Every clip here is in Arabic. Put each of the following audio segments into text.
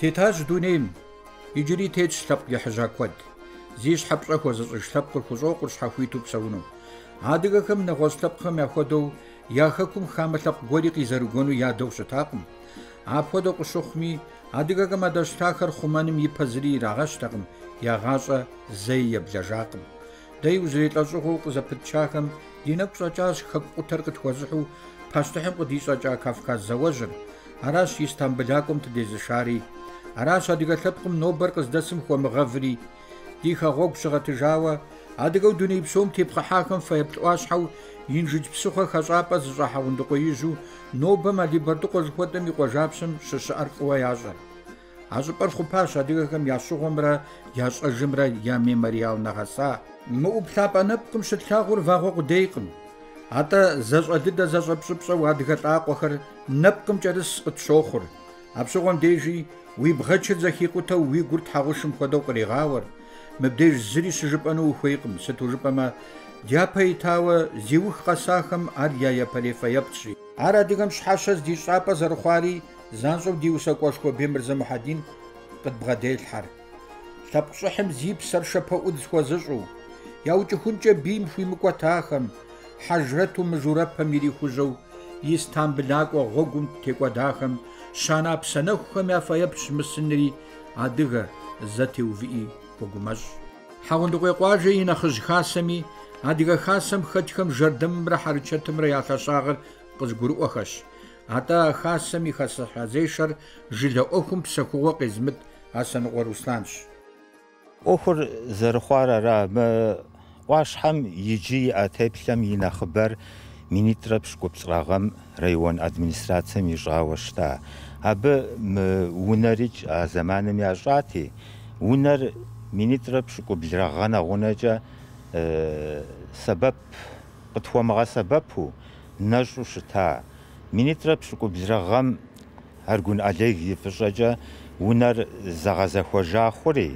Тетащ дунейм иджыри тетщ лъэпкъ ехьыжьа куэд, зи щхьэпщӏэ хуэзыщӏыж лъэпкъыр хущӏокъур щхьэхуиту псэуну. Адыгэхэм нэгъуэщӏ лъэпкъхэм яхуэдэу я хэкум хамэ лъэпкъ гуэри къизэрыгуэну ядэу щытакъым. Апхуэдэу къыщыхъуми, адыгэхэм адэщтахэр хъумэным и пэ зыри ирагъэщтэкъым, ягъащӏэ зэи еблэжакъым. Дэ и узэрелӏэщӏыгъуэу къызэпытчахэм ди нэгу щӏэкӏащ хэку къутэр къытхуэзыхьу пащтыхьым къыдищӏэкӏа Кавказ зауэжьыр, аращ Истамбылакӏуэм тыдезышари Аращ адыгэ лъэпкъым нобэр къыздэсым хуэмыгъэври, ди хэгъуэгу щыгъэтыжауэ адыгэу дуней псом тепхъыхьахэм фэеплъ ӏуащхьэу инжыч псыхъуэ хэщӏапӏэ зыщӏыхьа зыщӏахьэгъундыкъуеижу нобэм Алибэрдыкъуэ зыхуэдэм и къуажапщэм щыщыӏэр фӏыуэ ящӏэ. А щӏыпӏэр хъупащ адыгэхэм я щыгъуэмрэ я щӏэжымрэ я мемориал нэгъэса. Мы ӏуплъапӏэ нэпкъым щытлъагъур вагъуэ къудейкъым. АтӀэ зэщӏэ дыдэ зэщӏэпщӏыпщӏэу адыгэ лӏакъуэхэр нэпкъым кӏэрыс къытщохъур. А пщыгъуэм дежи уи бгъэчыр зэхикъутэу уи гур тхьэгъушым хуэдэу къригъауэр, мыбдеж зыри щыжыпӏэну ухуейкъым, сыту жыпӏэмэ, дяпэ итауэ зиух къэсахэм ар я япэлефэепщи. Ар адыгэм щхьэщэ ди щӏапӏэ зэрыхъуари занщӏэу ди усэкӏуэшхуэ Бемырзэ Мухьэдин къытбгъэделъхьэр. Лъэпкъ щӏыхьым зи псэр шэпэӏуд зыхуэзыщӏу, яукӏыхункӏэ бийм хуимыкӏуэтахэм, хьэжрэту мыжурэпэм ирихужьэу, ис тамбылакӏуэ гъуэгум текӏуэдахэм, Шанапсэ нэхухэм я фэеплъ мысынри адыгэ зэ теувыӀи хуэгумэщӀ. Хьэгъундыкъуей къуажэ и нэхъыжь хасэми адыгэ хасэм хэтхэм жэрдэмымрэ хьэрычэтымрэ я лъэщагъыр къызгурыӀуэхэщ. АтӀэ хасэм и хэсыхьэзешэр жылэ Ӏуэхум псэхугъуэ къезмыт а Сэныкъуэ Русланщ. Ӏуэхур зэрыхъуар ара мэ Ӏуащхьэм иджы и Ӏэтеплъэм и нэхъыбэр Министрэ пшӏыкӏубгъагъэм район администрацэм ижъауэ щыта. Абы унэрикӏ а зэманым ящӏати, унэр министрэ пшӏыкӏублырагъэнэгъунэкӏэ сэбэп къытхуэмыгъэсэбэпу нэщӏу щыта. Министрэ пшӏыкӏублырагъэм Аргун Алег и фӏыщӏэкӏэ унэр зэгъэзэхуэжахъури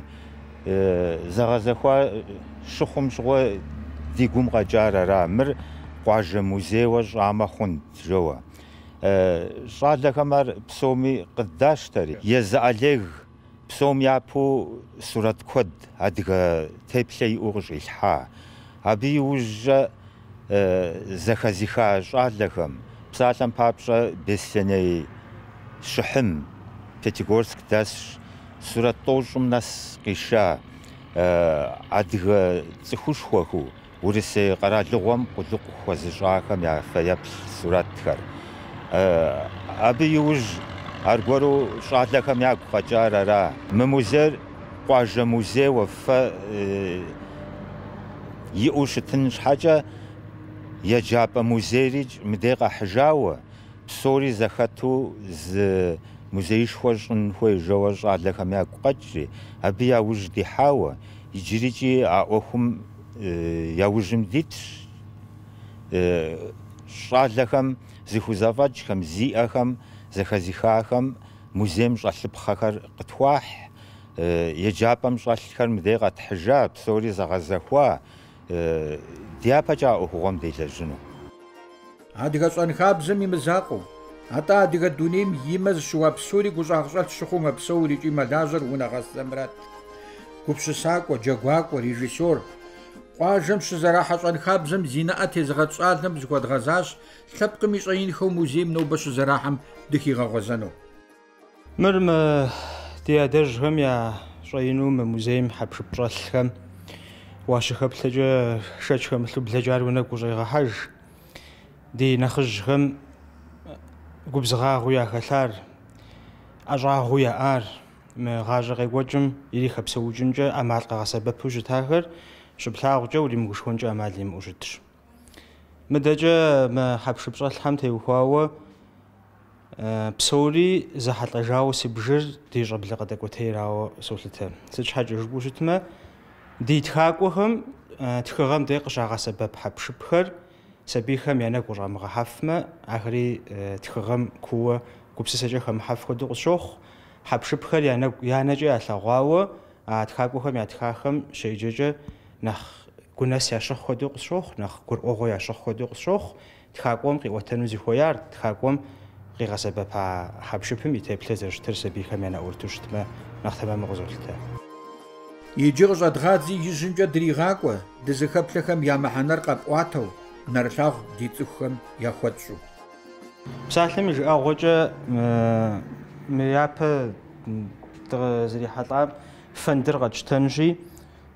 зэгъэзэхуа щыхъум щыгъуэ ди гум къэкӏар ара. Мыр قعجة مزاوج عما خند جوا شعد كمر بسومي قداش تري يز عليه بسوم يابو سورة كود هدغ تيبلي أغج إلحا هبي وج زخزيخا شاد لكم بساتم بابشا بسيني شحم تتغورسك داس سورة طوجم ناس قيشا أدغ تخوش خوخو Урысей къэралыгъуэм къулыкъу хуэзыщӀахэм я фэеплъ суратхэр. Абы иужь аргуэру щӀалэхэм ягу къэкӀар ара. Мы музейр къуажэ музей уэфэ иӀэу щытын щхьэкӀэ еджапӀэ музейри мыдей къахьыжауэ псори зэхэту зы музеишхуэ щӀын хуежэуэ щӀалэхэм ягу къэкӀри, абы яужь дихьауэ, иджырикӀи а Ӏуэхум яужым дитш, шалахам, зихузавачхам, зиахам, захазихахам, музеем шалипхахар къытхуахь, еджапӏэм щӏэлъхэр мдега къэтхьыжа, псори зэгъэзэхуа, дяпэкӏэ а ӏуэхугъуэм делэжьыну. Адыгэ щӏэнхабзэм и мызакъуэу, атӏэ адыгэ дунейм и мэ зыщыуа псори гущӏэгъущӏэлъ щыхъумэ псэур икӏи мэлажьэр унагъэс Замрат. Гупщысакӏуэ, джэгуакӏуэ, режиссёр, къуажэм щызэрахьэ щӀэнхабзэм зиныӀэ тезыгъэтщӀалэм зыхуэдгъэзащ лъэпкъым и щӀэинхэу музейм нобэ щызэрахьэм дыхигъэгъуэзэну. Мыр мы ди адэжхэм я щӀэину мы музейм хьэпшып щӀэлъхэм уащыхэплъэкӀэ шэч хэмылъу блэкӀар унэгу ущӀегъэхьэж. Ди нэхъыжьхэм губзыгъагъуи яхэлъар, ӀэщӀагъуи яӀар, мы гъащӀэ къекӀуэкӀым ирихъэпсэукӀынкӀэ Ӏэмал къагъэсэбэпу щытахэр – щыплъагъукӏэ уримыгушхуэнкӏэ ӏэмал имыӏущытщ. Мыдэкӏэ мы хьэпшыпщӏэлъхьэм теухуауэ псори зэхьэлӏэжауэ си бжыр ди щӏэблэ къыдэкӏуэтейрауэ солъытэ. Сыт щхьэкӏэ жыпӏэу щытмэ, ди тхакӏуэхэм тхыгъэм дей къыщагъэсэбэп хьэпшыпхэр сабийхэм я нэгу къыщӏамыгъэхьэфмэ, ахэри тхыгъэм куууэ гупсысэкӏэ хэмыхьэф хуэдэу къысщохъу. Хьэпшыпхэр я нэгу я нэкӏэ ялъэгъуауэ а тхакӏуэхэм я тхахэм щеджэкӏэ ნახ გუნასი აშხოდი ყსროხ ნახ გურყოღო აშხოდი ყსროხ თხაკომ ყიოთენუ ზიხოიარ თხაკომ ყიღასებაფა ჰაბშუფი მითეფლეზე შტერსები ხემენა ურთუშთმა ნახ თემა მოზულთე იჯიღო ზადღაძი იჟინჯა დრიღაკვა დეზეხაფლეხამ ямаჰანარ ყაპვათო ნარშაღ დიწუხამ яხვაწუ ფსალემი ღოჭა მეაფ ტრეზრი ჰატამ ფენდერღა ჩტენჟი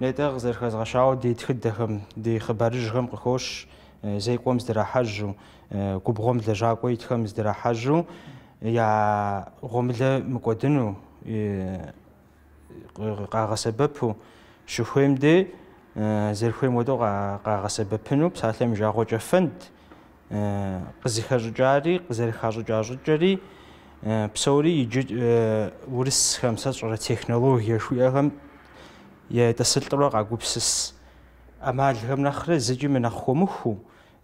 ნეტა ზერხაზღა შაო დითხი დეხმ დი ხბარი ჟღმ ყოშ ზეიკომს დრა ჰაჟუ კუბღომ ლეჟა ყო ითხმს დრა ჰაჟუ ია ღომლე მკოდნუ ყაღასებფუ შუჰემდე ზერხემოდო ყაღასებფნუ სათემ ჟაღოჭფენდ ყზიხაჟჯარი ყზერხაჟჯაჟჯარი ფსორი იჯ ურის ხამსაც ორა ტექნოლოგია შუიაღამ تسلط يتسلطوا غاقوبسس أما الهم نخر زجي من أخو مخو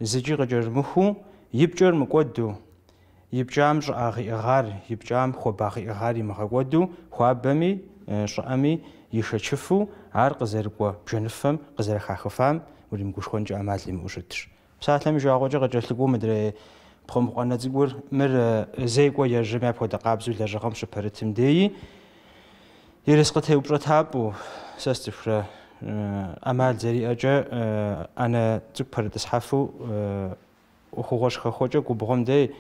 زجي غجر مخو يبجر مقودو يبجام شعاغي إغار يبجام خوباغي إغاري مغاقودو خوابمي شعامي يشتشفو عار قزرقوا بجنفم قزرخاخفام ولي مقوشخونج أمال لي مقوشتش بساتلم جاغوجا غجرتلقو مدري بخم قانا تقول مر زيقوا يرجمع بودا قابزو لجغم شبرتم دي يرسقتها وبرتها بو سستفر أمال زري أجا أنا تكبر تسحفو وخوش خوش كبرم دي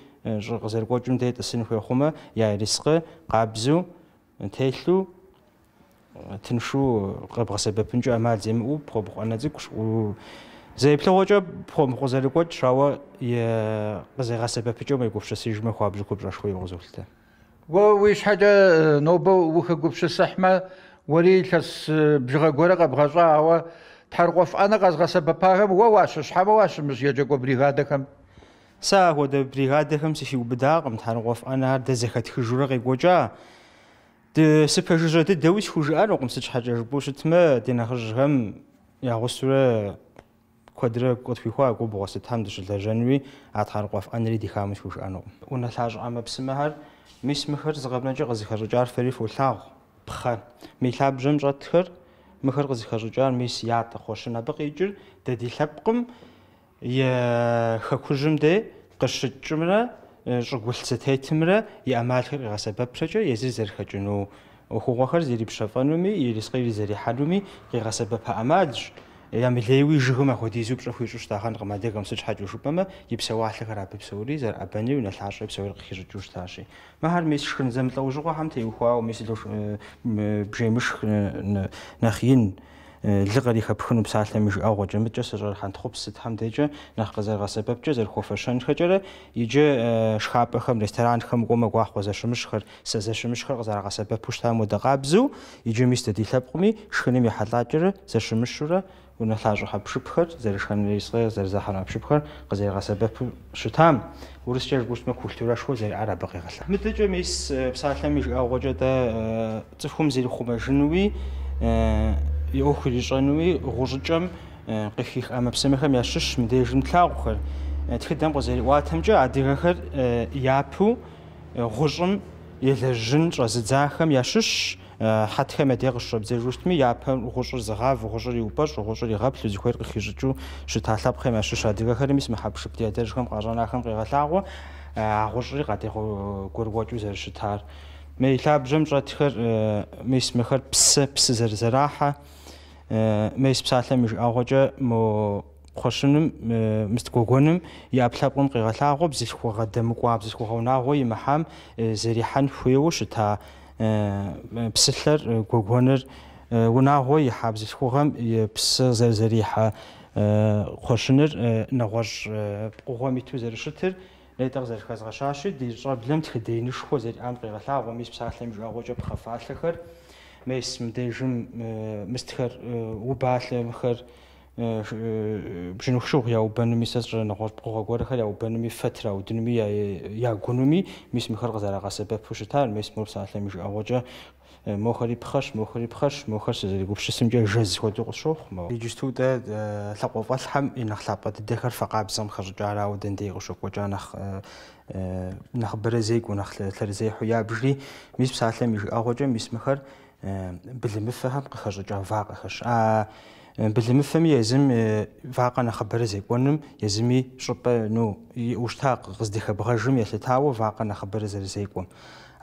زر قوتم دي تسن خو خما يا رزق قابزو تيلو تنشو قبر سبب نجو أمال زم و بروبر أنا زك زي بلا وجه بروم خزر قوت شوا يا زر سبب نجو ما يقفش سيجمع خابزو كبر شوي وزولته. وش حاجة نوبة وخبش صحمة وري لس بجغ غورا غبغزا هو تحرقف انا غاز غاز بباهم هو واش شحا واش مز يجو بريغادكم سا هو د بريغادكم سي وبداغم تحرقف انا هاد زخت خجوره غوجا د سپجوجت دوش خوجا رقم سج حاجه بوش تما دينا خجهم يا غسره كودر كود في خوا كو بوس تام دش لا جنوي اتحرقف ان ري دخامش خوش انو ونساج ام بسمهر مش مخرز غبنجي غزخرجار فريف ولثاغ пхъэ. Ми лъабжьэм щӀэтхэр мыхэр къызыхэщӀыкӀар мис ятӀэ хъуэщын. Абы къикӀыр дэ ди лъэпкъым и хэкужым де къыщыкӀымрэ щӀыгулъ зэтетымрэ и Ӏэмалхэр къигъэсэбэпрэкӀэ езыр зэрыхэкӀыну хъугъуэхэр зэрипщэфӀэнуми, и ерыскъыр зэрихьэнуми къигъэсэбэпа Ӏэмалщ. ям леви жигмэ хот изүб жох хийж штэ хаан гамаа дэг амсаж хаж ушбэмэ иб саваалхар апип саури зар абани уна лааш иб саури хийж жуш тааши махар мис шхэн замлаг ужго хамт юхаа мис л э, э, бжемиш э, нахин ლიღარი ხაფხნუ ფსალთემი აღვაჭე მეჭე სეჟარ ხანთხუფს თამდეჯე ნახყაზერ გასაბებჭე ზერ ხოფაშან ხეჭერე იჯე შხაპე ხემ რესტორან ხემ გომა გვახვაზა შმშხერ სეზე შმშხერ ზარ გასაბებ ფუშთამო და ყაბზუ იჯე მისტე დილაპყმი შხნიმი ჰალაჭერ ზე შმშშურა უნა საჟო ხაფშფხერ ზერ შხნიმი ისღე ზერ ზახან ხაფშფხერ ყაზერ გასაბებ ფუშთამ ურისჯერ გუშმე კულტურა შხო ზერ არაბი ღალა მეჭე მის ფსალთემი აღვაჭე და წხუმ ზირ ხუმა ჟნუვი э یخ ریشانوی غوژچم قخیخ امپسمه خم یشش میده جم تلاغوخر تخید دم بازه وات همجا عدیغخر یاپو غوژم یل جن راز زاخم یشش حت خم دیگه شب زیر روشت می یاپم غوژر زغاف غوژر یوپاش غوژر یغاب لزی خویر قخیشتو شو تحلاب خم یشش عدیغخر میسم حبشب دیادرش کم قرآن اخم قیغتلاغو غوژر قدیخو گرگواجو زرش تار میلاب را تخر میسم خر پس پس زر ميس بساتلمش أغوجا مو خوشنم مستقوقونم يا بلابون قيغلاغو بزيسكو غدمكوا بزيسكو يمحام زريحان فيوش تا بسلر قوقونر وناغو يحاب زيسكوغم بس زرزريحة خوشنر نغوش قوغومي تو زرشتر ليتر زرخاز غشاشي دي جاب لم تخدينش خوزر عن قيغلاغو ميس بساتلمش أغوجا بخفالخر мес мдэжм мэстхэр убаалэмхэр бжинхшуу я убэнмисэсрэ нохорпогогорэхэр я убэнми фэтра удэнми я я гономи мис михэр гызарагасэбэп фушэтар мес мурсаалэм жагожа мохори пхаш мохори пхаш мохор сэзэри гупшэсэмжэ жэз хотэгъушох мо дижтуудэ лэкъобал хам инэрлапэт дэхэр фэкъабзэм хэржаара удэнди гышокъожа нах э нах брэзэйку нах лэрзэйху я бжи мис псаалэм жагожа мис михэр билимфэхэм къыхэщӏыкӏа вакъэхэщ а билимфэм езым вакъэ нэхъыбэрэ зекӏуэным езыми щӏыпӏэ ну ущта къыздыхэбгъэжым елъытауэ вакъэ нэхъыбэрэ зэрызекӏуэм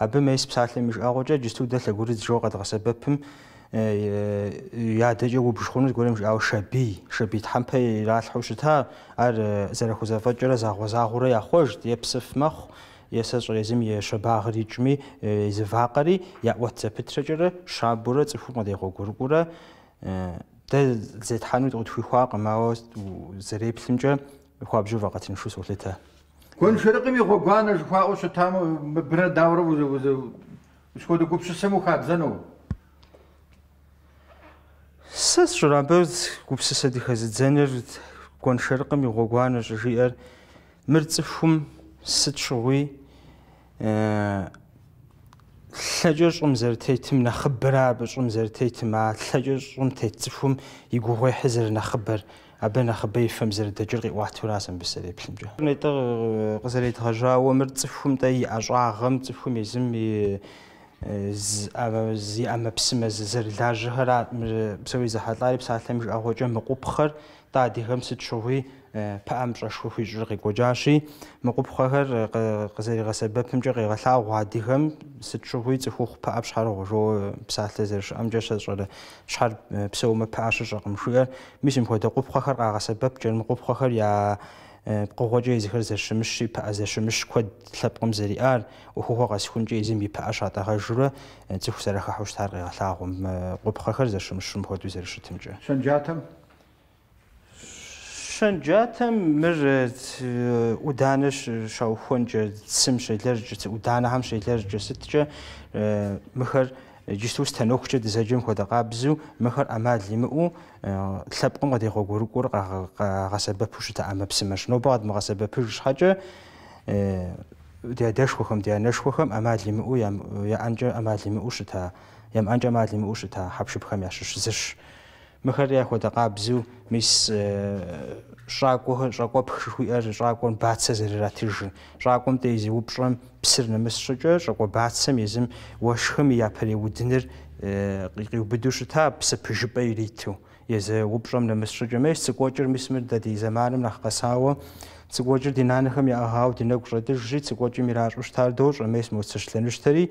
абы мес псалъэм и жыӏэгъуэкӏэ джысту дэ лъэгурэ зыжэу къэдгъэсэбэпым ядэкӏэ убжыхъунур зыгуэрым жиӏауэ шабий шабий тхьэмпэ иралъхьэу щыта ар зэрахузэфӏэкӏрэ загъуэзагъуэурэ яхъуэжт епсыф мэхъу ესაწრეზიმ ეშ ბაღრიჭმი ეს ვაყრი ია ვაცეფეთრეჭრე შაბურა წიფუმად ეღო გურგურა და ზეთანუ თვიხვა ყმაო ზრეფლიმჭა ხვაბჟო ვაყათინ შუსულეთა კონ შერეკი მიხო გვანა ხვაოშ თამ ბრა დავრო უზე უზე შოდი გუფშ სემუხად ზანო სეს რამბეს გუფშ სედი ხაზე ზენერ კონ შერეკი მიღო გვანა ჟიერ მერწფუმ სიტშუი лъэкӏэ щӏым зэрытетым нэхъыбэрэ абы щӏым зэрытетым а лъэкӏэ щӏым тет цӏыхум и гугъуехьыр зэрынэхъыбэр абы нэхъыбэ и фэм зэрыдэкӏыр къиӏуатурэ сэмбысэ еплъымкӏэ. НтӀэ къызэридгъэжауэ мыр цӏыхумтӏэ и ӏэщӏагъэм цӏыхум езым и зы ӏэмэпсымэ зэрылажьэхэрат мыр псэуи зэхьэлӏари псалъэм жыӏэгъуэкӏэ мыкъупхъэр тӏэ адыгэм сыт щыгъуи پام رشوه خیجرقی گوجاشی مقب خواهر قزری غسبب پمجر غلا غادی هم ست شوهی تخوخ پام شهر غجو بسات لزرش ام جش شر شهر بسو ما پاش رقم شوگر میشم خود قب خواهر غسبب جر مقب خواهر یا بقوجي زخر زشمشي با زشمش كود لبقم زريار وهو غاس كونجي زمي با اشاتا غجره تخسر خحوش تارغي غلاغم قبخخر زشمش مخدو زرشتمجه شنجاتم شنجاتم مر میرد دانش شو خونج سم شیلر جس او هم شیلر جست چه مخر جستوس تنوخچه دزاجم خود قابزو مخر عمل لیم او تلبقم قدی قور قور غصب پوشت عمل بسمش نباد بعد مغصب پوش حاجه دیا دش خوام دیا نش خوام عمل لیم او یا انجا عمل لیم او یا انجا عمل لیم او حبش بخم یا شش მეხარი ახვე და ყაბზუ მის э, შაკო შაკო ფშუიაზე შაკონ ბაცეზე რათიჟ შაკონ ტეიზი უპშრემ ფსირნე მის შეჭე შაკო ბაცემ იზიმ ვაშხმი აფერი უდნერ э, ყიყი უბიდუშ თა ფსფჟპე ირითუ იზე э, უპშრემ ნე მის შეჭე მის ცკოჭერ მის მერ და დიზე მარემ ნახყასაო ცკოჭერ დინანხმ აჰავ დინეკშრეთი ჟი ცკოჭი მირაშუშ თარ დო მის მოცშლენიშთერი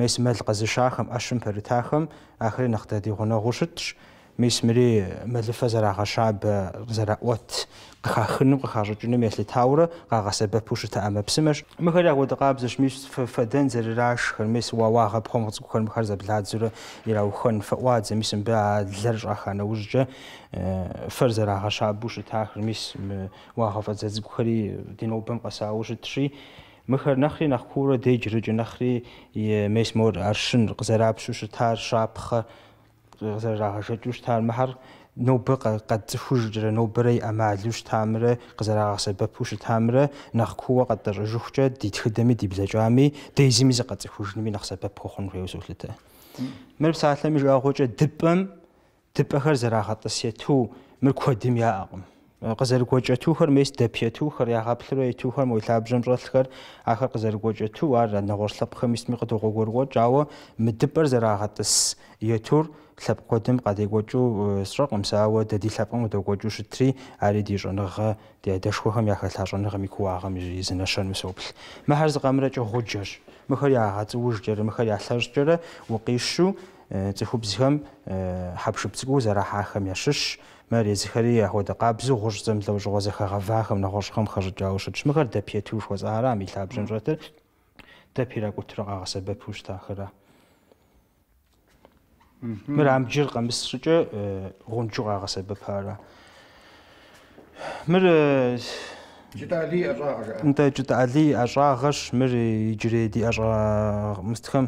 მის მელყაზე შახმ აშმფერი თახმ ახრი ნახდა დიღონა ღუშტშ ميسمري ملفة زراعة شعب زراعات قخاخنم قخارجونو مثل تاورة قاغا سبب بوش تا بسمش بسمش مخلا ود قابزش ميس فدن زر راش خرميس وواغا بخوم تقول مخرز بلاد زر يراو خن فواد زميسم بعد زر أخانا وجه فرز راها شعب بوش تا خرميس واغا فزز بخري دينو بم قسا وجه تشي مخر نخري نخورة ديج رجو نخري ميس مور أرشن قزراب شوش تار شابخه qasaraqarsatjus taarmahar نوبر قد فجر نوبري أمالوش تامرة قزرا غصب بوش تامرة نخكوا قد رجوجة دي تخدمي دي بلجامي دي زميز قد فجر نمي نخسب بخون في وسولته مر ساعتها مش أخوجة دبم دب آخر زرا خط سيتو مر كودم يا أقم قزر گوجه تو خر میس دپیه تو خر یا قبل روی تو خر مویل ابرم رال خر آخر قزر گوجه تو آر نگورش لب خمیس میگه تو گوگر گوجه آو مدبر زرا خطس یه تور ლაპყოდემ ყადეგოჭუ სრო ყმსაავა და დი ლაპყო დაგოჭუში თრი არი დიჟონღა და დაშხოხამ ახალ საშონღა მიქუ აღამ ჟიზენა შანმსობლ მაჰარზ ყამრაჭო ღუჯაშ მხარი აღაწუჟ ჯერ მხარი ახალს ჯერ უყიშუ ცხუ ბზიხამ ჰაბშუბცგუ ზარა ჰახამ ياشშ მარი ზხარი ახოდა ყაბზუ ღუჟზემ ლაბჟღოზე ხაღა ვახამ ნახოშხამ ხაჟჯაუშ შმხარ დაფიეთუშ ხო ზარა ამი ლაბჟემ ჟოთერ დაფირაკუთრო ყაღასა ბეფუშთა ხრა мэр амжир гамсж гунжугаагаас э, бапара мэр جدالي أجاغ أنت جدالي أجاغش مر جريدي أجاغ مستخم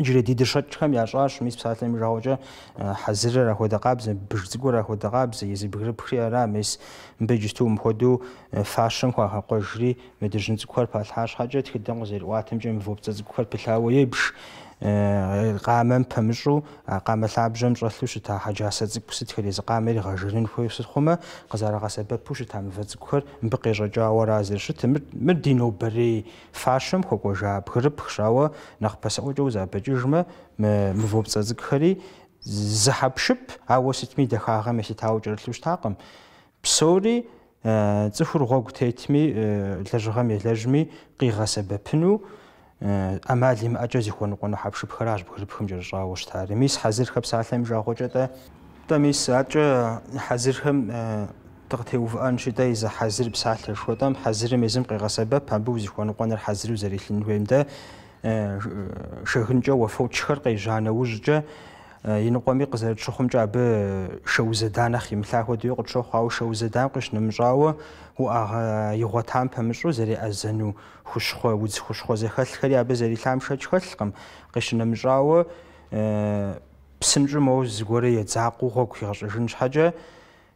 جريدي دشتخم يأجاش ميس بساتلم راوجة حزر راهو دقابز بجزقو راهو دقابز يزي بغير بخري أرا ميس بجستو مخدو فاشم خواه قجري مدرجن زكوار بالحاش حاجة تخدم غزير واتم جم فوبتز زكوار بالحاوية بش къамэм пэмыщӏу къамэ лъабжьэм щӏэлъу щыта хьэджасэ цӏыкӏу сыт хэри зы къамэр игъэжынын хуейу сытхъумэ къызэрагъэсэбэпу щыта мывэ цӏыкӏухэр мыбы къещӏэкӏауэ ара зэрыщыт мыр ди нобэрей фащэм хуэкӏуэжа бгырыпхщ ауэ нэхъ пасэӏуэкӏэ узэбэкӏыжмэ мывопцӏэ цӏыкӏухэри зыхьэпшып ауэ сытми дахагъэм елъытауэ кӏэрылъу щытакъым псори цӏыхур гъуэгу тетми лэжьыгъэм елэжьми къигъэсэбэпыну Э, амал им ажаз их вон гон хавшип хараж бхэрпхэм жэр жаагуш таар мис хазир хэп саалэм жаагуч та та мис ач э, хазир хэм э, тэг тэв ан шидэ из хазир бсаалэр шудам хазир мизм гыгасаба памбу зих вон гон хазир зэрэлэн хэмдэ шэхэнжэ вэ фучхэр гыжана ужжэ ინყომი ყზერჩხუმჭა ბ შოუზე დანახი მლაჰოდიო ყჩო ხაუ შოუზე დანყიშ ნიმჟაუ ჰუ აღა იღოთან ფემშუ ზერი აზანუ ხუშხო უძ ხუშხო ზეხალხარი აბე ზერი ლამშა ჩხალხმ ყიშ ნიმჟაუ ფსიმჟუ მოუ ზგორე ია ზაყუღო ქიღაშ ჟინჩაჯე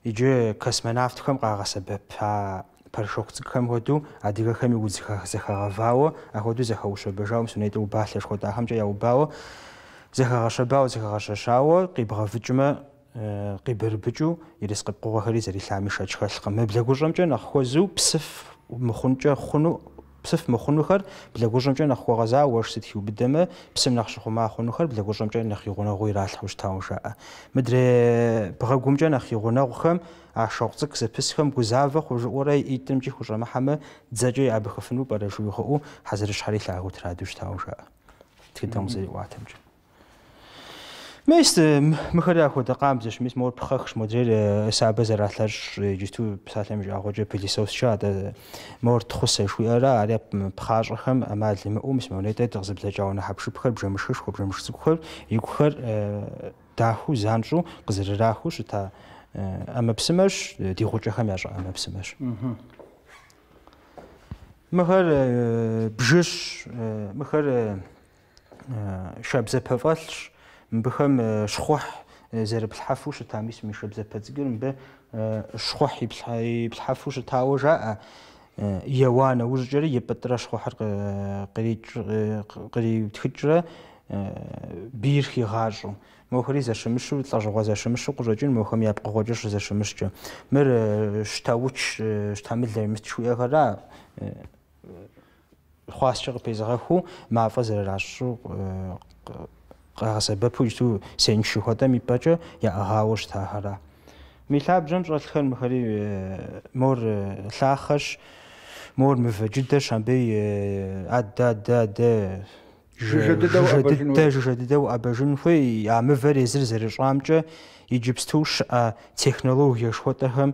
იჯე ქსმენაფთხმ ყაღასა ბ ფარშოქცკემ ჰოდუ ადიგახემი უძ ხახ ზეხაღა ვაუ აღოდი ზეხაუშო ბეჟაუმს ნეიტუ ბალშ ხოდა ხამჭა ია უბაუ зэхагъэшэбауэ зэхагъэщэщауэ къибгъэвыкӀмэ къибэрыбыкӀыу ерыс къыпкъугъэхэри зэрилъами шэч хэлъкъым. Мы блэгущӀэмкӀэ нэхъ хуэзу псыф мыхъункӀэ хъуну псыф мыхъунухэр блэгущӀэмкӀэ нэхъ хуэгъэза уэш сыт хиубыдэмэ псым нэхъ щыхъума хъунухэр блэгущӀэмкӀэ нэхъ игъунэгъуу иралъхьэу щытауэ жаӀэ. Мыдрей бгъэгумкӀэ нэхъ игъунэгъухэм а шэхъу цӀыкӀу зэпысхэм гузавэ хъужыӀуэрэ итӀымкӀи хущӀэмыхьэмэ дзэкӀэ яӀэбыхыфыну пӀэрэ жыуи хъуӀэу хьэзырыщхьэри лъагэу траду щытауэ жаӀэ. Тхыдэм зэриӀуатэмкӀэ. میست، مخلا خود قام زش میست، مور بخخش مدير سابة زراتلر جتو بساتلم جا خوجا بليسوس شاد مور تخص شوي ارا على بخاشخم امال لما او مس مونيت تغزب تجاونا حبش بخر بجمشش خو بجمش سكخر يكخر داخو زانشو قزراخو شتا اما بسمش تا خوجا خم يا اما بسمش مخر بجش مخر شابزه بفالش بخم شخوح زر بلحفوش تاميس مش بزبتزجر ب شخوح بلحفوش تاوجا يوانا وزجر يبتر شخوح قريب قريب تخجر بير خي غاجو تلاش غاز تلاجوا زاشمشو قرجين مخم يبقى غوجش زاشمشو مر شتاوتش شتعمل مش شويه غرا خواستش خو مع فزر راشو ასე ბფუჩუ სენჩუ ხოთა მიპაჭა ია აღავშ თაჰარა მილაბ ჯემს ოლხენ მხარი მორ ლახაშ მორ მიფეჯიდა შამბე ადა და და ჟუჟედა და ჟუჟედა და აბაჟუნ ხი ია მიფერ ეზრ ზერ შამჭა იჯიპს თუშ ტექნოლოგია შოთა ხამ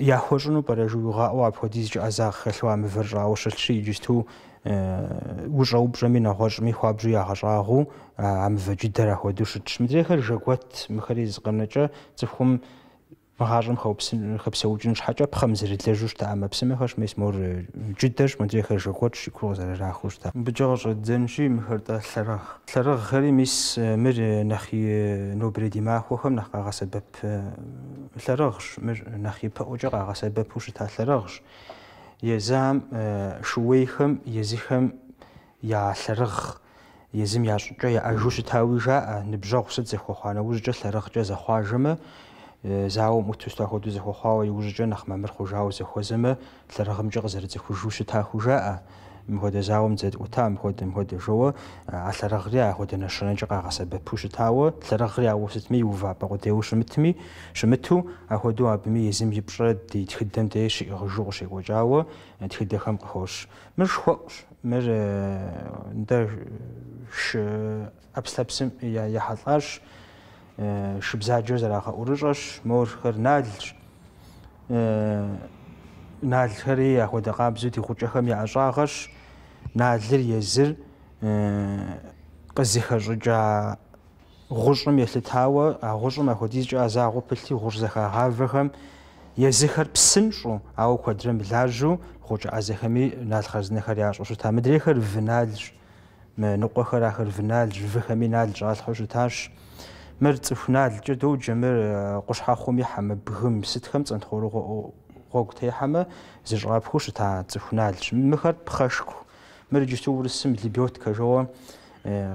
ია ხოჟუნო პარაჟუ ღა ოაფო დიზჭა ზა ხელვა მიფერ რაუშ ში იჯის თუ уже убжами нахож михабжи ахажагу ам вежитера ходуш чмидрехер жагват михариз гнача цхум махажм хопсин хопсоужин шача пхамзрилежуш та амапсим хаш мес мор э, жидэш мадрехер жагват шикрозар рахуш та бжагаш дзенши михарта сарах сарах хари мис э, мер э, нахи нобреди махохом нахага сабеп сарах мер нахи паожага сабеп уш та сарах yezam shuweihim yezihim yalrag yezim yashuqa ajush tawija nibjogs zekhokhana uzje lrag zekhwajme zao mutusta khodu zekhokhawa uzje nakhmamir khujaw zekhozme lrag mjog zerzekhujush tawija მიხოდე ზაუმძეთ უთა მიხოდე მიხოდე ჟოვა ალარაღრი ახოდე ნაშრენჭი ყაღასებე ფუშ თავო ლარაღრი აუსეთ მე უვა ბაყო დეუ შმეთმი შმეთუ ახოდო აბმი ეზიმ იპრე დი თხიდენ დე ში ჟოღ ში გოჯავო თხიდე ხამ ყოშ მე შო მე და შ აბსტაბსიმ ია იჰალაშ შბზაჯო ზრახა ურუშოშ მორხერ ნალშ ნალხერი ახოდე ყაბზი თი ხუჭახემი აშაღაშ نادر يزر قزيخ رجع غرم يسل تاوى غرم أخديز جا زا غوبلتي غرزخ هارفهم يزخر بسن شو أو قدرم لاجو خوج أزخمي نادخر زنخر ياش وشو تامدريخر فنالج نقوخر آخر فنالج فخمي نالج عال خوشو تاش مرت فنال جدو جمر قش حخومي حم بهم ست خمس انت خورو قوق تي حم زجرا بخوش تا تفنال مخر بخشكو مردیست ورسم لیبیوت که جو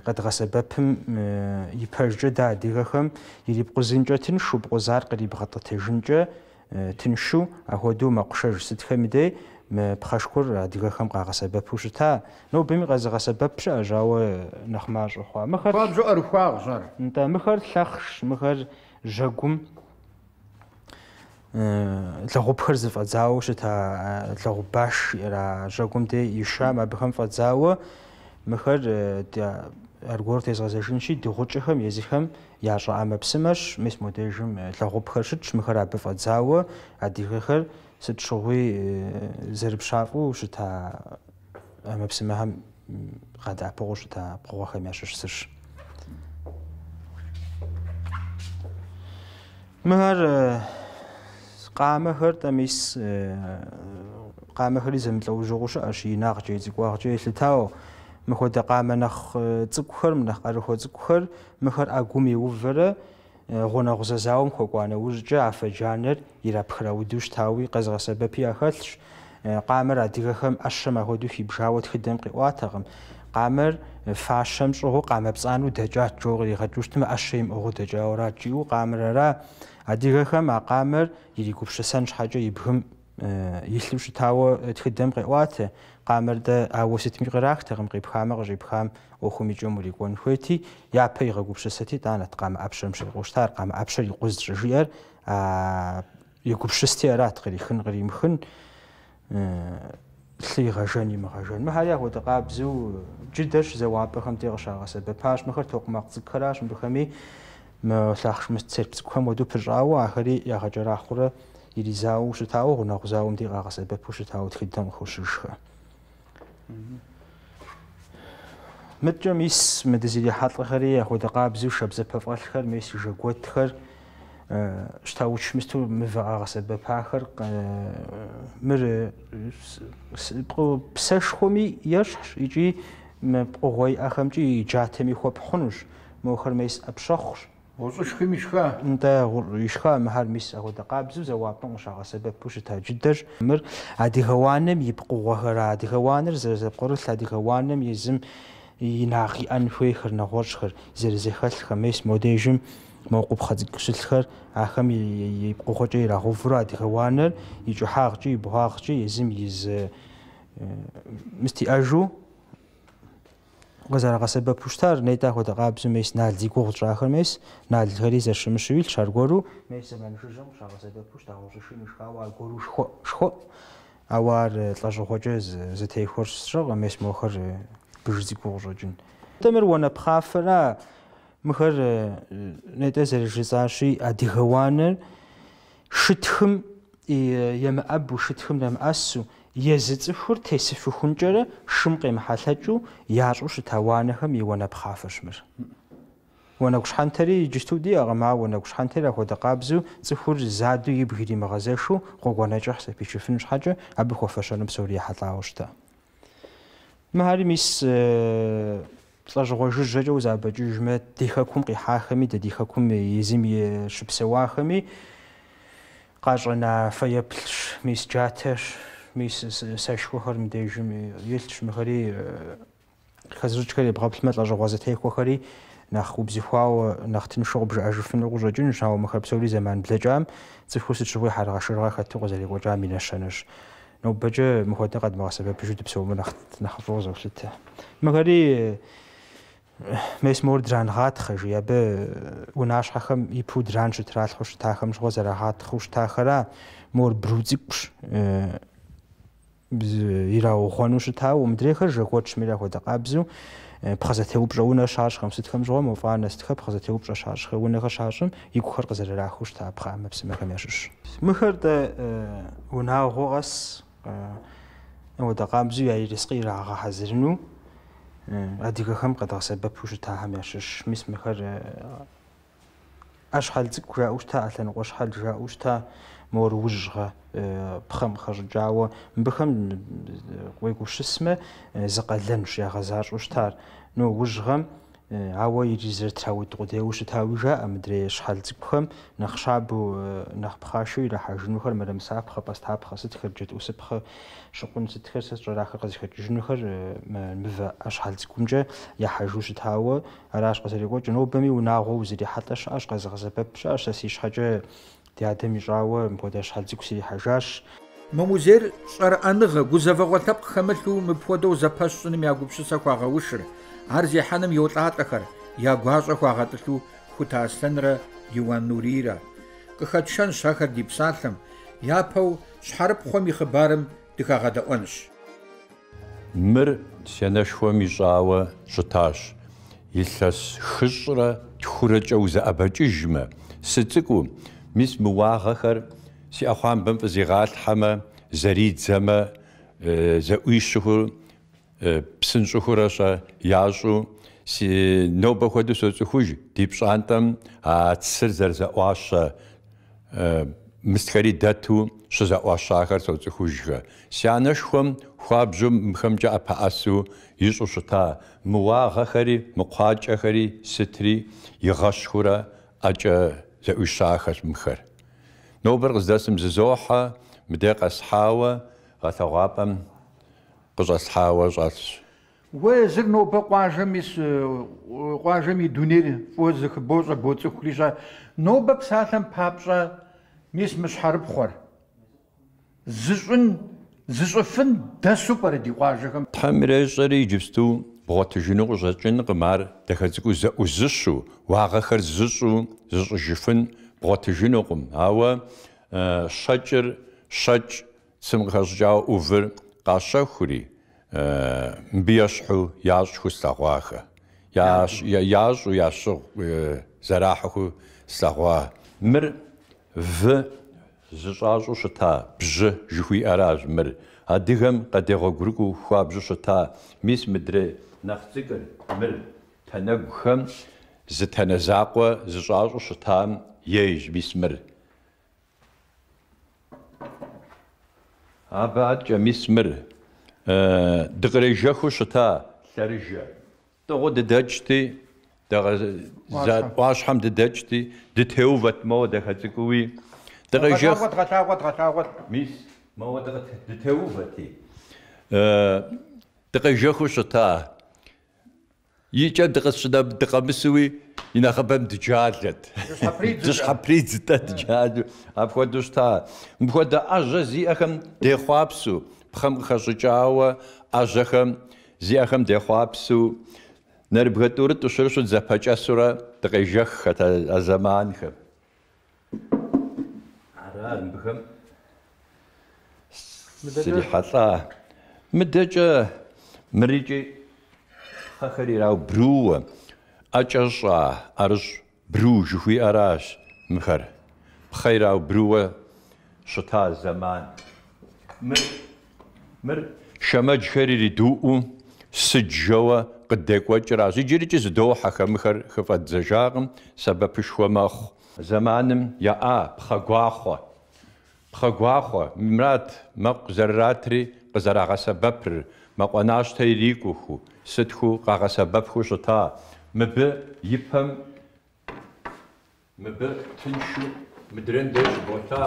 قدر عصبم یحجج دردی رخم یه لی تنشو شو بزار قربان تجنجا تنشو اهوا دو ماقش رو صدمیده مشکل را دردی رخم قدر عصبم پشت هم نوبم قدر عصبم شو جو نخمارش خواه مخرب جو ارفاق ندارم این تا لخش شخص جگم لغو بخار زیر فت زعوش و لغو بش یعنی جاگوم دی ایشه هم عبی خواهیم فت زعو ارگور تیز ها زیر هم یزی هم یعنی عشق عمب سم هاش من از مدیرشم لغو بخار شد من خیر عبی فت زعو ادی خیر صد زرب شد و عمب سم هم من هر ყამახერ э, და მის ყამახრი ზემლაუჟოღუშა აში ნაღჯე ძიყვაღჯე ისე თაო მეხოთა ყამანახ ძიყვხერ э, მნახარო ძიყვხერ მეხარ აგუმი უვერა э, ღონაღზა ზაომ ხოყანე უჟჯა აფეჯანერ ირაფხრაუდუშ თავი ყაზღასებები ახალშ ყამერ ადიღახამ აშშმაღოდი ხიბჟავოთ ხიდემ ყვათაღამ ყამერ ფაშემწუღო ყამებს ანუ დეჯა ჯოღი ღაჯუშთმა აშშიმ ოღო დეჯა ორაჯიუ ყამერა адыгэхэм акъамэр иригупшысэн щхьэкӏэ и бгым илъым щытауэ тхыдэм къеӏуатэ къамэр дэ ауэ сытми кърахтэкъым къипхамэ къыщӏипхам ӏуэхум и кӏэм урикӏуэн хуейти япэ игъэгупшысэти тӏанэт къамэ ӏэпщэм щригъущтар къамэ ӏэпщэр и къуз жиӏэр игупшысти арат кърихын къримыхын лъы игъэжэн имыгъэжэн. Мыхэр яхуэдэ къабзэу джыдэщ зэуапӏэхэм дегъэщагъэсэбэпащ. Мыхэр токъумакъ цӏыкӏхэращ мыбыхэми სახშმის ცერფს ქვემოდ უფრაო ახრი ახაჯერ ახურა ირიზაუ შეთაო უნდა ღზაუ მდი ყაღასებ ფუშეთაო თხიდან ხუშუშა მეტჯემ ის მედიცინა ხალხარი ახო და ყაბზი შებზე ფაფალხარ მე სიჟე გვეთხარ შთა უჩმის თუ მე ყაღასებ ფახარ მე ფსეშხომი იაშ იჭი მე ყოი ახამჭი ჯათემი ხო ფხნუშ მოხარ მე ის აფშახ وشخي مشخا انت يشخا محل ميس او دقاب زو زوابن شغا سبب بوش تاجدر مر عدي هوانم يبقوا غهر عدي هوانر زرزقرل عدي هوانم يزم يناخي انفوي خر نغورشخر زرزخل خميس موديجم موقف خزق شلخر اخم يبقوا خجي راغفر عدي هوانر يجو حاغجي بهاغجي يزم يز مستي اجو ყველა რაღაცება ფუშთა ნეტახო და ყაბს მის ნალძი გუღჭა ხმის ნალძი ხელი ზაშმშვილ ჩარგორუ მე ზემან შეჟო რაღაცება ფუშთა აღშიში მშხავა გორუშხო შხო ავარ ლაჟო э, ხოჭე э, ზეთეი ხორშრო მეს მოხარ э, ბიჟი გუღჭაჯინ თემერ ვანა ფრაფრა მხარ ნეტეს რეჟისაში ადიღვანერ შთხმ იემ აბუ შთხმ დამ ასუ езыцӀыхур тесыфыхункӀэрэ шым къемыхьэлъэкӀыу ящӀу щыта уанэхэм и уанэпхъафэщ мыр. Уанэгущхьэнтэри иджысту диӀэкъым, а уанэгущхьэнтэри апхуэдэ къабзэу цӀыхур задэу игу иримыгъэзэшу гъуэгуанэкӀыхь зэпичыфын щхьэкӀэ абы хуэфэщэну псори ехьэлӀауэ щыта. Мыхьэри мис лӀэжьыгъуэ жыжьэкӀэ узабэкӀыжмэ, ди хэкум къихьахэми, дэ ди хэкум езым щыпсэуахэми къащӀэна фэеплъщ, мис джатэщ, ميسس ساشكوخر مديجم يلتش مخري خزرجكري بغابلمات لاجوازتي كوخري نخ وبزخواو نخ تنشو بجع جفن وجا جنش هاو مخرب سولي زمان بلجام تفوس تشوي حرغ شرغ خاتو غزالي وجا من الشنش نو بجا مخوتا قد ما سبب بجو دبسو من نخ رو روزا وشتا مخري мэс мөр дран хаатх жи ябэ унаш хахам ипу дран жу трал хуш тахам жо зара хаат хуш тахара мөр брузик ირაო ხანუშთა უმდრიხა ჟეკოჩმირა ხოთა ყაბზუ ფხაზათე უპრაუნა შარშხემ სითხემ ჟოა მოფანას თხა ფხაზათე უპრა შარშხე უნეხა შარშემ იქხარ ყზერა რახუშთა ფხამებს მეხემ ეშუშ მხერდა უნა ღოღას ნოდა ყაბზუ აი რისკი რაღა ჰაზირნუ ადიგა ხამ ყადასება ფუშთა ჰამ ეშუშ მის მხერ აშხალ ძქუა უშთა ალენ ყოშხალ ჟა უშთა مور وجغه آه، بخم خرج جاوة بخم آه، ويقو شسمة آه، زقلنش يا غزار وشتار نو وجغم عوا يجي زر تاوي تقدي وش تاوي جاء مدري حال تكبخم نخشابو نخبخاشو إلى حاجة نخر مدام سابخة بس تاب تابخة تخرجت وسبخ شكون ستخر ستر راح قد خرج نخر مفا أشحال جا يا حاجة وش تاوي راش قصري قوة جنوبمي وناغو وزري حتى شاش قزغزبب شاش تسيش حاجة ди адэм ищӀауэ мыпхуэдэ щхьэл цӀыкӀу срихьэжащ. Мы музейр щӀэрыӀэныгъэ, гузэвэгъуэ лъэпкъ хэмылъу мыпхуэдэу зэпэщ щӀыным я гупсысэ хуагъэушыр, ар зехьэным йолӀатӀэхэр, я гуащӀэ хуагъэтӀылъу хут Аслъэнрэ Иуан Нурийрэ. Къыхэтшэнщ ахэр ди псалъэм, япэу щхьэрыпхъуэм и хъыбарым дыхагъэдэӀуэнщ. Мыр сенэшхуэм ищӀауэ щытащ. Илъэс хыщӀрэ тхурэкӀэ узэӀэбэкӀыжмэ, сы мис мыуагъэхэр си ӏэхъуамбэм фӏызигъалъхьэмэ, зэридзэмэ, зэӏуищыхур псынщӏыхурэщэ ящӏу си нобэ хуэдэу соцӏыхуж ди пщӏантӏэм а цыр зэрызэӏуащэ мыстхэри дэту щызэӏуащахэр соцӏыхужхэ. Си анэшхуэм хуабжьу мыхэмкӏэ ӏэпэӏэсу ищӏу щыта мыуагъэхэри, мыкхъуакӏэхэри сытри игъэщхурэ ӏэкӏэ de úsáchas mchar. Nóair gus dasam zizócha me déh as háha a tághapam gus as háha as. وزر نوبا قواجم يس قواجم يدونير فوز خبوز بوتس خليشا نوبا بساتم بابشا ميس مش حرب خور زشن زشفن دسو بردي قواجم تحمل ايش غري جبستو бгъуэтыжыну къыщӀэкӀынкъым ар дахэцӀыкӀуу зэӀузыщу, уагъэхэр зыщӀу, зыщӀыжыфын бгъуэтыжынукъым. Ауэ щэкӀыр щэкӀ цым къыхэщӀыкӀауэ Ӏувыр къащэхури мыбы ещхьу ящӀху слъэгъуахэ. ЯщӀу ящыгъу зэрахьэху слъэгъуа. Мыр вы зыщӀащӀу щыта бжьы жыхуиӀэращ мыр. Адыгэм къадегъуэгурыкӀуэу хуабжьу щыта мис мыдрей нэхъ цӀыкӀыр мыр тэнэгухэм зы тэнэ закъуэ зыщӀащӀу щытам ейщ мис мыр. Абы аткӀэ мис мыр дыкърежэхыу щыта лъэрыжэ. Дыгъуэ дыдэкӀти, Ӏуащхьэм дыдэкӀти, дытеувэт моуэ дахэ цӀыкӀууи. Дыкъежэх. Дгъэлъагъуэ, дгъэлъагъуэ. Мис моуэ дытеувэти. Дыкъежэхыу щыта يجد يجا دغسنا بدغمسوي ينخبم دجالت دش حبريد تا دجال أبخدوش تا دا أجا زي أخم زيأخم ديخوابسو بخم خشجاوة أجاخم زيأخم ديخوابسو نربغتورة تشرشو زفاجة سورة خطا الزمان خم عران بخم سليحة مدجا مريجي хьэхэри ираубруэ, ӏэкӏэ щӏа ӏэрыщӏ бруж жыхуиӏэращ мыхэр. Пхъэ ираубруэ щыта зэман. Мыр, мыр шэмэджхэр иридуӏуу сыджэуэ къыдекӏуэкӏыращ. Иджырикӏи зыдохьэ мыхэр хыфӏэдзэжакъым, сэбэпышхуэ мэхъу. Зэманым яӏа пхъэгуахъуэ. Пхъэгуахъуэ, мрат мэкъу зэрыратри къызэрагъэсэбэпыр. მაყვანაშთეი რიკუხუ სეთხუ ყაღასა ბაფხუშოთა მბე იფამ მბე თინშუ მდრენდეშ ბოთა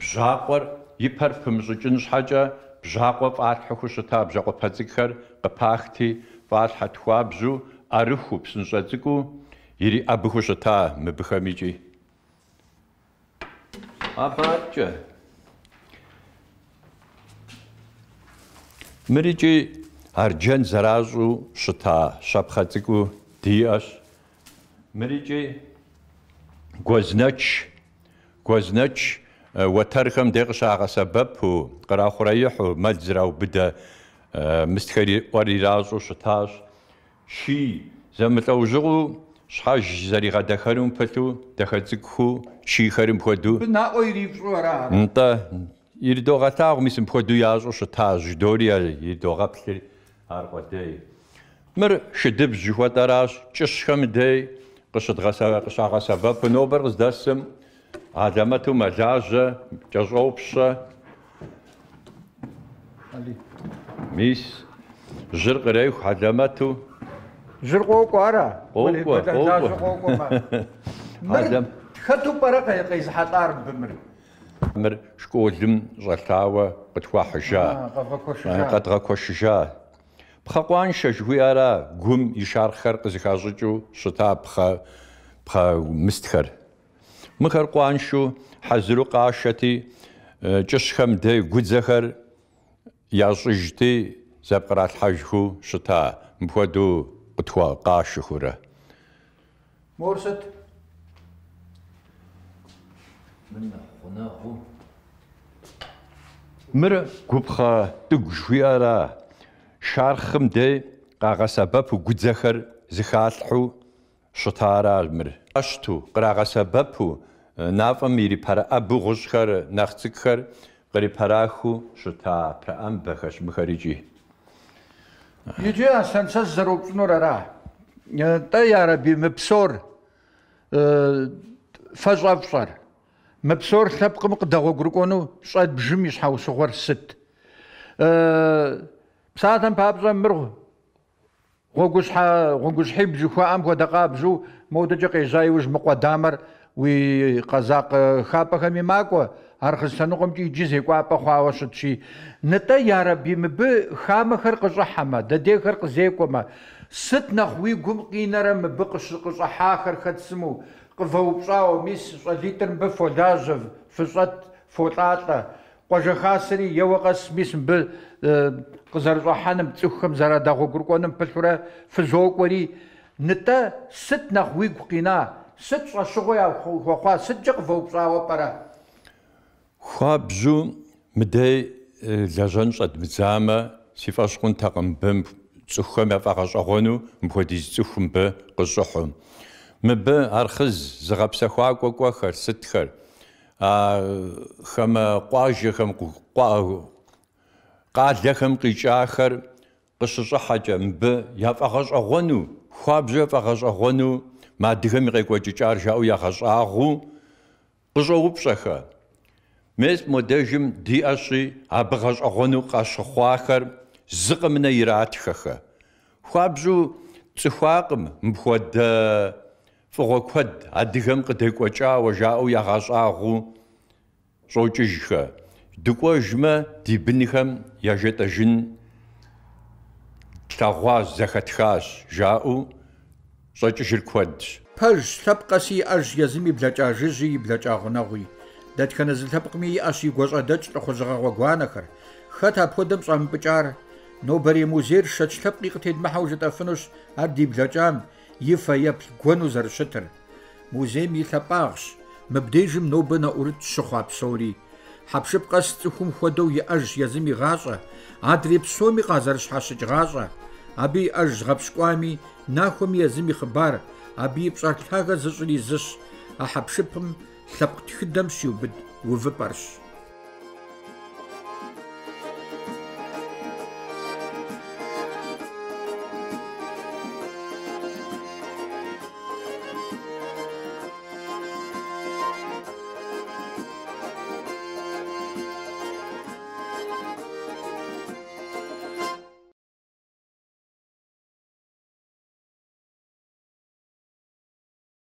ბჟაყვარ იფარფუმ ჟუჯინ შაჯა ბჟაყვა ფარხუშოთა ბჟაყვა ფაციქხარ ყფახთი ვალჰათხვა ბჟუ არუხუ ბსნშაციკუ ირი აბხუშოთა მბხამიჯი აბაჭა Мырикӏи арджэн зэращӏу щыта щапхъэ цӏыкӏу диӏэщ. Мырикӏи гуэзнэч, гуэзнэч уэтэрхэм дей къыщагъэсэбэпу, кърахъуреихьу, мэл зраубыдэ мыстхэри ӏуэр иращӏу щытащ. Щи зэмылӏэужьыгъуу щхьэж зэригъэдэхэнум пыту дахэ цӏыкӏуху щихэрым хуэдэу. Наӏуэ ирифщӏу ара. Нтӏэ иридогъэтагъ мис мыпхуэдэу ящӏу щытащ дэури иридогъэплъри ар къудей. Мыр шыдыбж жыхуэтӏэращ, кӏыщхэм дей къыщыдгъэсагъэсэбэпу нобэр къыздэсым алэмэту мэлажьэ, кӏэщӏопщэ, мис жьыр къреху хьэлэмэту. Жьыр къокӏуэ ара? Къокӏуэ, къокӏуэ. Мыр хэту пӏэрэ къезыхьэлӏар مر شكو لم غلطاوة قتوا حجا قد شجا بخاقوان شجوي أرا قم يشار خر قزكازجو شتا بخا بخا مستخر مخر قوان شو حزرو قاشتي جشخم دي قد زخر يازجتي زبقرات حجخو شتا مبودو قتوا قاشخورة مورست منا ხონა ხო მერ გუფხა დგშვიარა შარხმდე ყაღასაბაფ გუძახარ ზხალჰუ შთარალმერ აშთუ ყაღასაბაფუ ნაფამირი ფარა ბუღუშხარ ნახციქხარ ყრი ფარახუ შთა პრამ ბახშ მხარიჯი იჯე ასანცა ზროპნორ არა და იარაბი მფსორ ფაჟავფარ مبسور لابقم قدغو قرقونو صاد بجم يشحاو صغور الست أه بساتا بابزا مرغو غوغوش حا غوغوش حيب جو خوام غو دقاب جو مودج قيزاي وج مقوا دامر وي قزاق خابا خمي ماكو ارخص سنقم جي جيزي كوا با خوا وشت شي نتا يا ربي مب خام خر قزحما ددي زيكو ما ست نخوي قم قينرم بقش قزحا خر خد سمو къыфэупщӏауэ мис щӏалитӏыр мыбы фолажьэ, фыщӏэт, фолӏалӏэ. Къуажэхасэри еуэ къэс мис мыбы къызэрыщӏыхьэным, цӏыхухэм зэрадагъуэ гуркӏуэным пылъурэ фызокӏуэри нытӏэ сыт нэхъ уигу къина, сыт щӏэщыгъуэ яхуэхъуа, сыткӏэ къыфэупщӏауэ пӏэрэ? Хуабжьу мыдей лэжьэн щӏэдмыдзамэ, си фӏэщ хъунтэкъым бым цӏыхухэм яфӏагъэщӏэгъуэну мыпхуэдиз цӏыху мыбы къыщӏыхьу. مب أرخز زغب سخوا كو كو خر آه خم قاج خم قا قاد لخم قيش آخر قصة صحجة مب يف أخش أغنو خاب زف أخش أغنو ما دخم يقوى جيشار آغو يخش آخو قصة وبسخة مس مدجم دي أشي أبغش أغنو قاش خواخر زقمنا يراتخخة خابزو تخواقم مخود آه фогоквад адыгэм къыдэкӏуэкӏа уажаӏэу ягъэщӏагъыу щӏокӏыжхэ дыкӏуэжмэ ди бынхэм яжетӏэжын лъэгъуащ зэхэтхащ жаӏэу щӏэкӏыжыр куэдщ пэжщ лъэпкъэ сиӏэжщ езым и блэкӏа жыжьи и блэкӏа гъунэгъуи дэтхэнэ зы лъэпкъми иӏэщ и гуащӏэдэкӏ лӏыхужьыгъэгъуэ гуанэхэр хэт апхуэдэм щӏэмыпыкӏар нобэрей музейр шэч лъэпкъи къытедмыхьэу жытӏэфынущ ар ди блэкӏам и фэеплъ гуэну зэрыщытыр, музейм и лъэпӏагъщ, мыбдежым нобэ нэӏурыт щыхъуа псори. хьэпшып къэс цӏыхум хуэдэу иӏэж езым игъащӏэ, адрей псоми къазэрыщхьэщыкӏ гъащӏэ. Абы иӏэж згъэпщкӏуами нахуэми езым и хъыбар, абы и пщӏэ зыщӏри зыщ, а хьэпшыпым лъэпкъ тхыдэм щиубыд увыпӏэрщ.